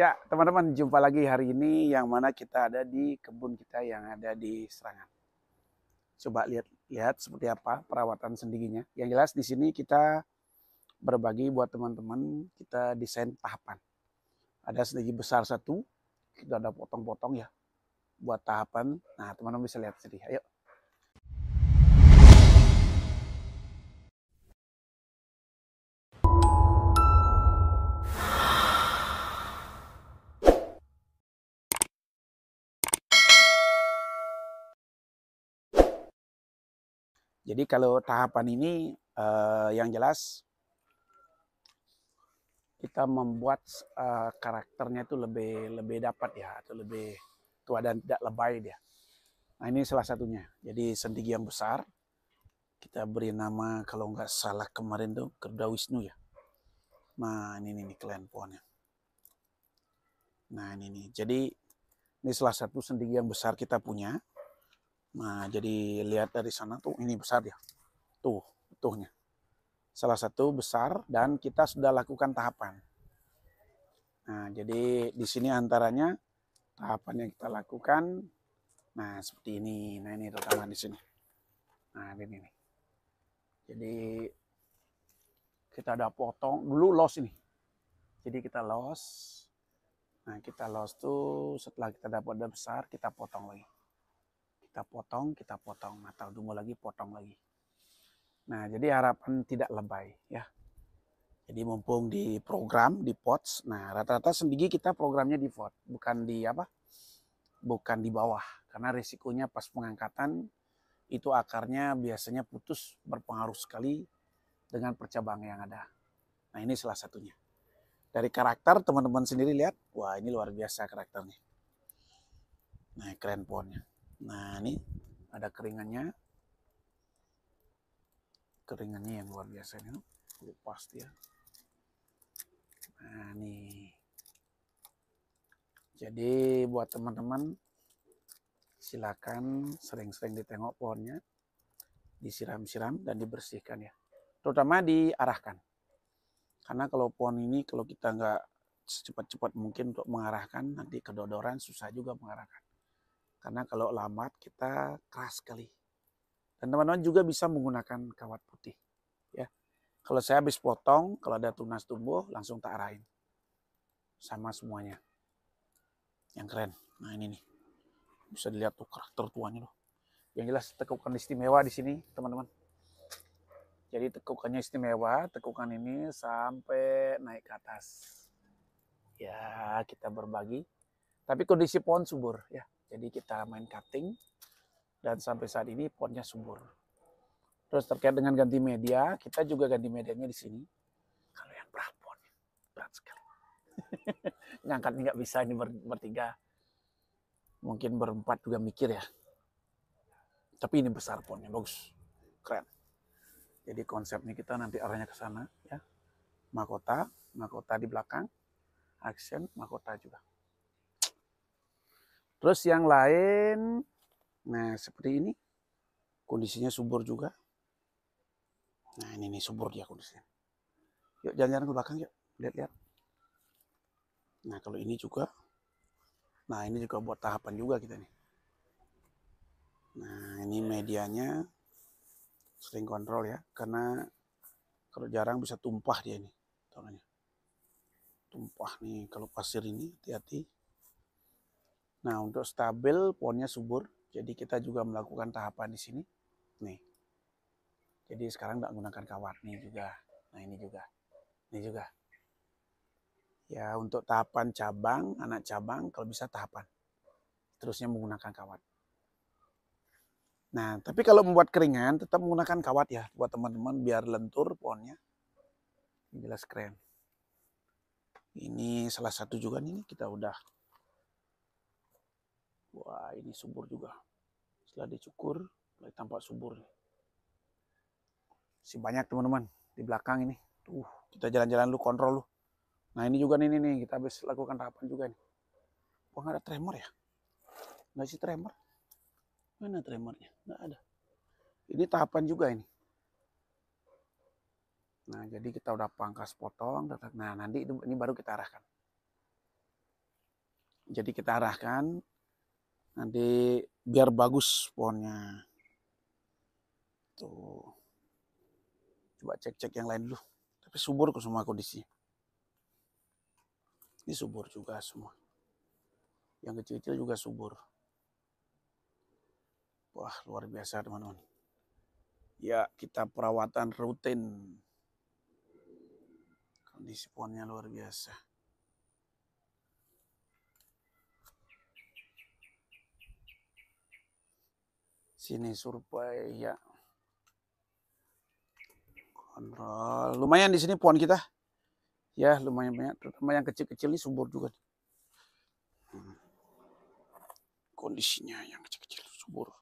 Ya, teman-teman, jumpa lagi hari ini yang mana kita ada di kebun kita yang ada di Serangan. Coba lihat lihat seperti apa perawatan sendirinya. Yang jelas di sini kita berbagi buat teman-teman, kita desain tahapan. Ada sendiri besar satu, kita ada potong-potong ya buat tahapan. Nah, teman-teman bisa lihat sendiri. Ayo. Jadi kalau tahapan ini uh, yang jelas kita membuat uh, karakternya itu lebih lebih dapat ya atau lebih tua dan tidak lebay dia. Nah ini salah satunya. Jadi sentigi yang besar kita beri nama kalau nggak salah kemarin tuh Kerda Wisnu ya. Nah ini nih kalian pohonnya. Nah ini nih. Jadi ini salah satu sentigi yang besar kita punya. Nah, jadi lihat dari sana tuh ini besar ya. Tuh, tuhnya Salah satu besar dan kita sudah lakukan tahapan. Nah, jadi di sini antaranya tahapan yang kita lakukan. Nah, seperti ini. Nah, ini terutama di sini. Nah, ini nih. Jadi kita ada potong dulu los ini. Jadi kita los. Nah, kita los tuh setelah kita dapat besar, kita potong lagi kita potong, kita potong natal dulu lagi, potong lagi. Nah, jadi harapan tidak lebay ya. Jadi mumpung di program di pots, nah rata-rata sendiri kita programnya di pot, bukan di apa? Bukan di bawah, karena risikonya pas pengangkatan itu akarnya biasanya putus berpengaruh sekali dengan percabangan yang ada. Nah ini salah satunya. Dari karakter teman-teman sendiri lihat, wah ini luar biasa karakternya. Nah keren pohonnya. Nah, ini ada keringannya. Keringannya yang luar biasa ini. Kupas dia. Nah, ini Jadi buat teman-teman silakan sering-sering ditengok pohonnya, disiram-siram dan dibersihkan ya. Terutama diarahkan. Karena kalau pohon ini kalau kita nggak secepat-cepat mungkin untuk mengarahkan nanti kedodoran susah juga mengarahkan. Karena kalau lamat kita keras sekali. Dan teman-teman juga bisa menggunakan kawat putih. ya. Kalau saya habis potong, kalau ada tunas tumbuh langsung tak arahin. Sama semuanya. Yang keren. Nah ini nih. Bisa dilihat tuh karakter tuanya loh. Yang jelas tekukan istimewa di sini teman-teman. Jadi tekukannya istimewa, tekukan ini sampai naik ke atas. Ya, kita berbagi. Tapi kondisi pohon subur ya. Jadi kita main cutting dan sampai saat ini pohonnya subur. Terus terkait dengan ganti media, kita juga ganti medianya di sini. Kalau yang berat pohon, berat sekali. Ngangkat ini nggak bisa, ini ber, bertiga. Mungkin berempat juga mikir ya. Tapi ini besar pohonnya, bagus. Keren. Jadi konsepnya kita nanti arahnya ke sana ya. Mahkota, mahkota di belakang, aksen, mahkota juga. Terus yang lain, nah seperti ini, kondisinya subur juga. Nah ini nih subur dia kondisinya. Yuk jalan-jalan ke belakang yuk, lihat-lihat. Nah kalau ini juga, nah ini juga buat tahapan juga kita nih. Nah ini medianya sering kontrol ya, karena kalau jarang bisa tumpah dia nih, Tumpah nih kalau pasir ini hati-hati Nah, untuk stabil pohonnya subur, jadi kita juga melakukan tahapan di sini. Nih. Jadi sekarang nggak menggunakan kawat nih juga. Nah, ini juga. Ini juga. Ya, untuk tahapan cabang, anak cabang kalau bisa tahapan. Terusnya menggunakan kawat. Nah, tapi kalau membuat keringan tetap menggunakan kawat ya buat teman-teman biar lentur pohonnya. Jelas keren. Ini salah satu juga nih kita udah Wah, ini subur juga. Setelah dicukur, mulai tampak subur. Si banyak teman-teman di belakang ini. Tuh, kita jalan-jalan lu kontrol lu. Nah, ini juga nih nih, kita habis lakukan tahapan juga nih. Wah, nggak ada tremor ya? Nggak sih tremor? Mana tremornya? Nggak ada. Ini tahapan juga ini. Nah, jadi kita udah pangkas potong. Nah, nanti ini baru kita arahkan. Jadi kita arahkan nanti biar bagus pohonnya tuh coba cek-cek yang lain dulu tapi subur ke semua kondisi ini subur juga semua yang kecil-kecil juga subur wah luar biasa teman-teman ya kita perawatan rutin kondisi pohonnya luar biasa sini survei ya kontrol lumayan di sini pohon kita ya lumayan banyak terutama yang kecil-kecil ini subur juga kondisinya yang kecil-kecil subur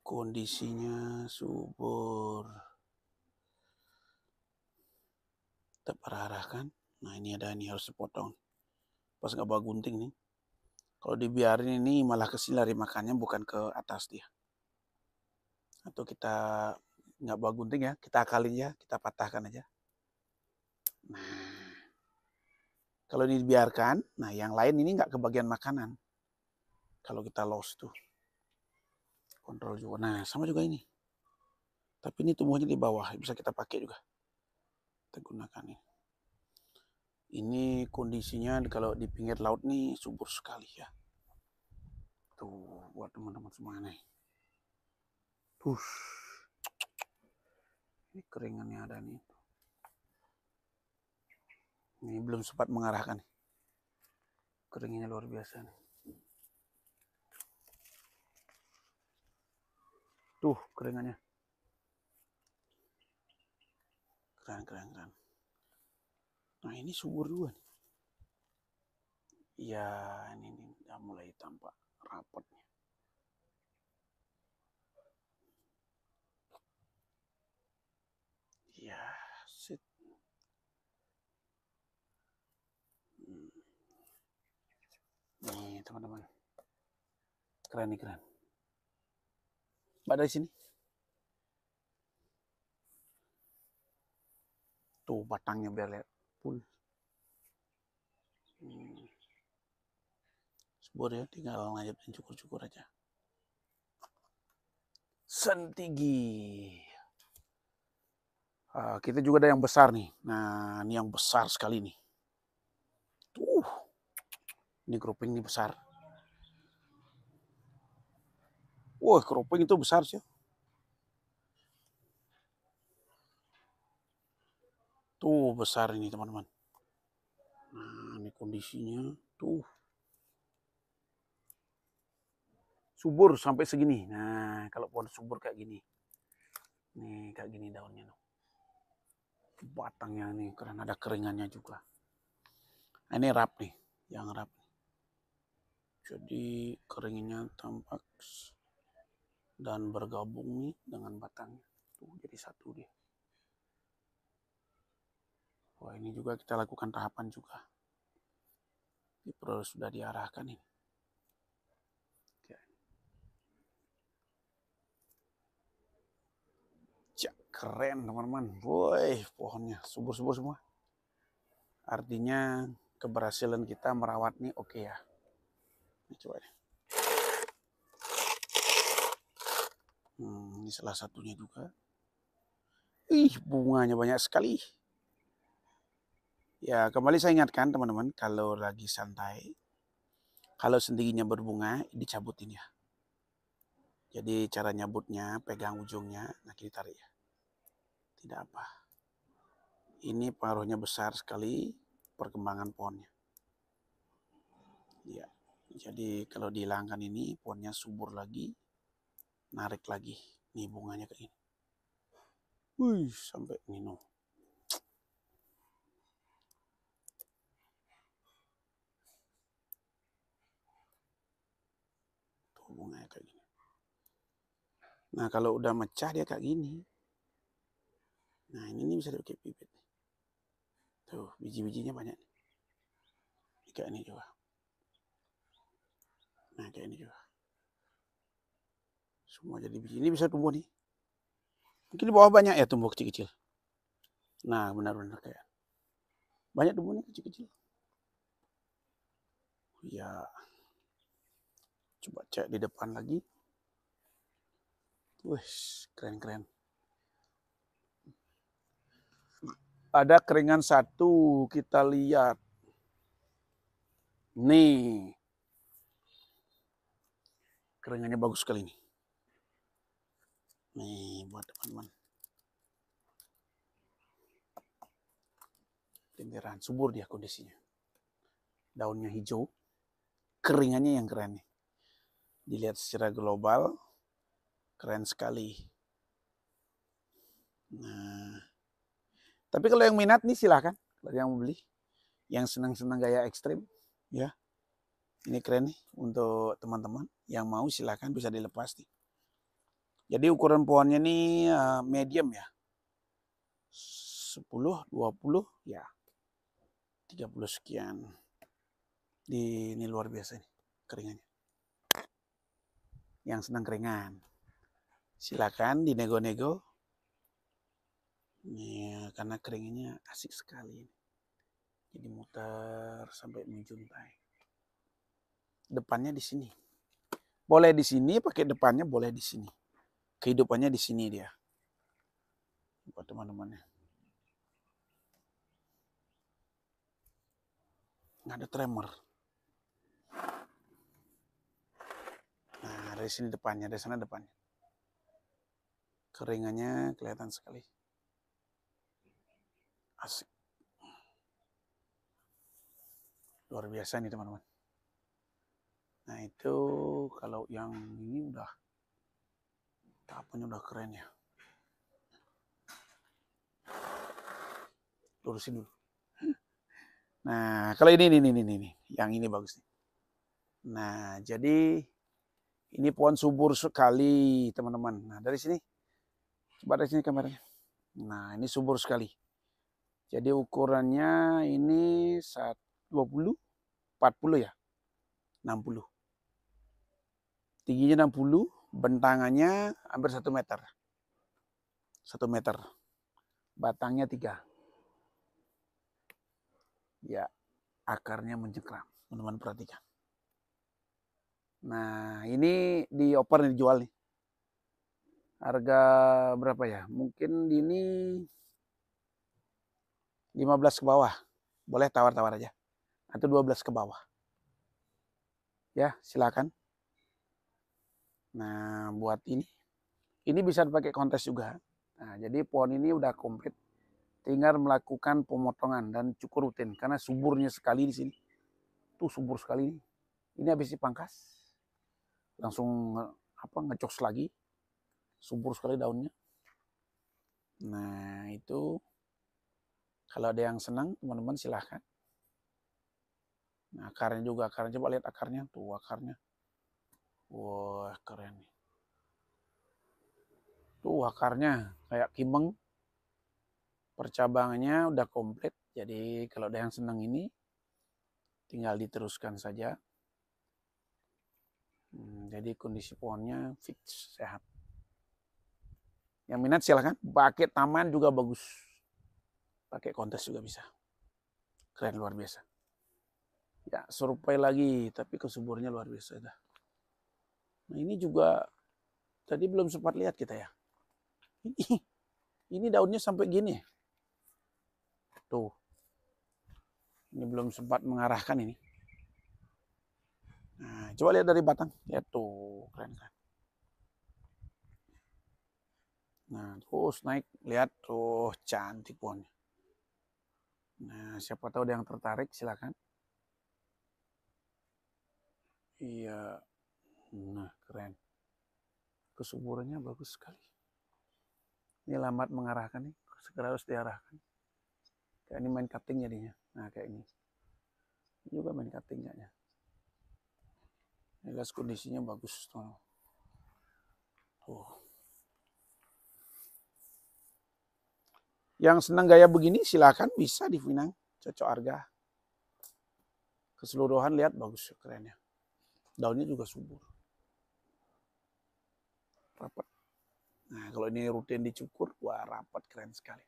kondisinya subur kita perarahkan nah ini ada ini harus dipotong pas nggak bawa gunting nih kalau dibiarin ini malah kesini lari makannya bukan ke atas dia. Atau kita nggak bawa gunting ya, kita akalin ya, kita patahkan aja. Nah, kalau ini dibiarkan, nah yang lain ini nggak kebagian makanan. Kalau kita lost tuh. Kontrol juga. Nah, sama juga ini. Tapi ini tumbuhnya di bawah, bisa kita pakai juga. Kita gunakan ini ini kondisinya kalau di pinggir laut nih subur sekali ya tuh buat teman-teman semua nih tuh ini keringannya ada nih ini belum sempat mengarahkan keringnya luar biasa nih tuh keringannya keren keren keren Nah ini subur juga nih. Ya ini, ini udah mulai tampak rapatnya. Ya set. ini hmm. teman-teman. Keren nih keren. Mbak dari sini. Tuh batangnya biar lihat apapun hmm. subur ya tinggal dan cukur-cukur aja sentigi uh, kita juga ada yang besar nih nah ini yang besar sekali nih tuh ini grouping ini besar wah grouping itu besar sih Tuh besar ini teman-teman. Nah ini kondisinya. Tuh. Subur sampai segini. Nah kalau pohon subur kayak gini. Nih kayak gini daunnya. Batangnya ini karena ada keringannya juga. Nah, ini rap nih. Yang rap. Jadi keringnya tampak dan bergabung nih dengan batangnya. Tuh jadi satu dia. Wah ini juga kita lakukan tahapan juga. Ini perlu sudah diarahkan ini. keren teman-teman. Woi pohonnya subur-subur semua. Artinya keberhasilan kita merawat nih oke okay ya. Ini coba deh. Hmm, ini salah satunya juga. Ih, bunganya banyak sekali. Ya, kembali saya ingatkan teman-teman, kalau lagi santai, kalau sendirinya berbunga, dicabutin ya. Jadi cara nyabutnya, pegang ujungnya, nah kita tarik ya. Tidak apa. Ini pengaruhnya besar sekali perkembangan pohonnya. Ya, jadi kalau dihilangkan ini, pohonnya subur lagi, narik lagi. Nih bunganya kayak ini. Wih, sampai minum. bunga kayak gini. Nah kalau udah mecah dia kayak gini. Nah ini, ini bisa dipakai pipit. Tuh biji-bijinya banyak. Nih. Kayak ini juga. Nah kayak ini juga. Semua jadi biji. Ini bisa tumbuh nih. Mungkin di bawah banyak ya tumbuh kecil-kecil. Nah benar-benar kayak. Banyak tumbuh nih kecil-kecil. Iya. -kecil. -kecil. Ya coba cek di depan lagi wih keren-keren ada keringan satu kita lihat nih keringannya bagus sekali nih nih buat teman-teman tinderan subur dia kondisinya daunnya hijau keringannya yang keren nih dilihat secara global keren sekali. Nah, tapi kalau yang minat nih silahkan kalau yang mau beli, yang senang-senang gaya ekstrim, ya ini keren nih untuk teman-teman yang mau silahkan bisa dilepas nih. Jadi ukuran pohonnya nih eh, medium ya. 10, 20 ya. 30 sekian. Di ini luar biasa nih keringannya yang senang keringan. Silakan dinego-nego. Ya, karena keringannya asik sekali. Jadi muter sampai menjuntai. Depannya di sini. Boleh di sini, pakai depannya boleh di sini. Kehidupannya di sini dia. Buat teman-temannya. Nggak ada tremor dari sini depannya, dari sana depannya. Keringannya kelihatan sekali. Asik. Luar biasa nih teman-teman. Nah itu kalau yang ini udah tahapannya udah keren ya. Lurusin dulu. Nah kalau ini, ini, ini, ini, ini. yang ini bagus nih. Nah jadi ini pohon subur sekali, teman-teman. Nah, dari sini. Coba dari sini kameranya. Nah, ini subur sekali. Jadi ukurannya ini 20, 40 ya. 60. Tingginya 60, bentangannya hampir 1 meter. 1 meter. Batangnya 3. Ya, akarnya mencengkram. Teman-teman perhatikan. Nah, ini dioper nih dijual nih. Harga berapa ya? Mungkin di ini 15 ke bawah. Boleh tawar-tawar aja. Atau 12 ke bawah. Ya, silakan. Nah, buat ini. Ini bisa dipakai kontes juga. Nah, jadi pohon ini udah komplit. Tinggal melakukan pemotongan dan cukur rutin. Karena suburnya sekali di sini. Tuh subur sekali ini. Ini habis dipangkas langsung apa ngecos lagi subur sekali daunnya nah itu kalau ada yang senang teman-teman silahkan nah, akarnya juga akarnya coba lihat akarnya tuh akarnya wah keren nih tuh akarnya kayak kimeng percabangannya udah komplit jadi kalau ada yang senang ini tinggal diteruskan saja jadi kondisi pohonnya fix sehat yang minat silahkan pakai taman juga bagus pakai kontes juga bisa keren luar biasa ya serupai lagi tapi kesuburnya luar biasa nah ini juga tadi belum sempat lihat kita ya ini ini daunnya sampai gini tuh ini belum sempat mengarahkan ini Nah, coba lihat dari batang. Lihat ya tuh, keren kan? Nah, terus naik. Lihat tuh, cantik pohonnya. Nah, siapa tahu ada yang tertarik, silakan. Iya. Nah, keren. Kesuburannya bagus sekali. Ini lambat mengarahkan nih, segera harus diarahkan. Kayak ini main cutting jadinya. Nah, kayak ini. Ini juga main cutting kayaknya jelas kondisinya bagus tuh oh. yang senang gaya begini silahkan bisa di Finang cocok harga keseluruhan lihat bagus kerennya daunnya juga subur rapat nah kalau ini rutin dicukur wah rapat keren sekali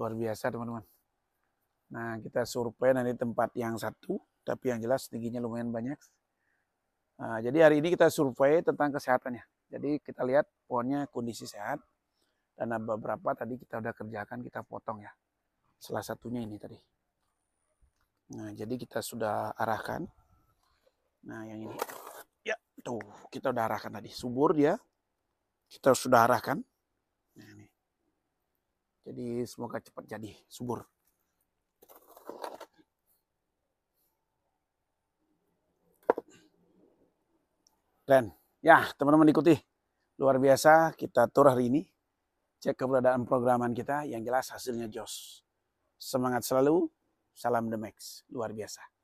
luar biasa teman-teman nah kita survei nanti tempat yang satu tapi yang jelas tingginya lumayan banyak. Nah, jadi hari ini kita survei tentang kesehatannya. Jadi kita lihat pohonnya kondisi sehat dan beberapa tadi kita udah kerjakan kita potong ya. Salah satunya ini tadi. Nah, jadi kita sudah arahkan. Nah, yang ini. Ya, tuh kita udah arahkan tadi. Subur dia. Kita sudah arahkan. Nah, ini. Jadi semoga cepat jadi subur. Keren. Ya, teman-teman ikuti. Luar biasa kita tur hari ini. Cek keberadaan programan kita yang jelas hasilnya jos. Semangat selalu. Salam The Max. Luar biasa.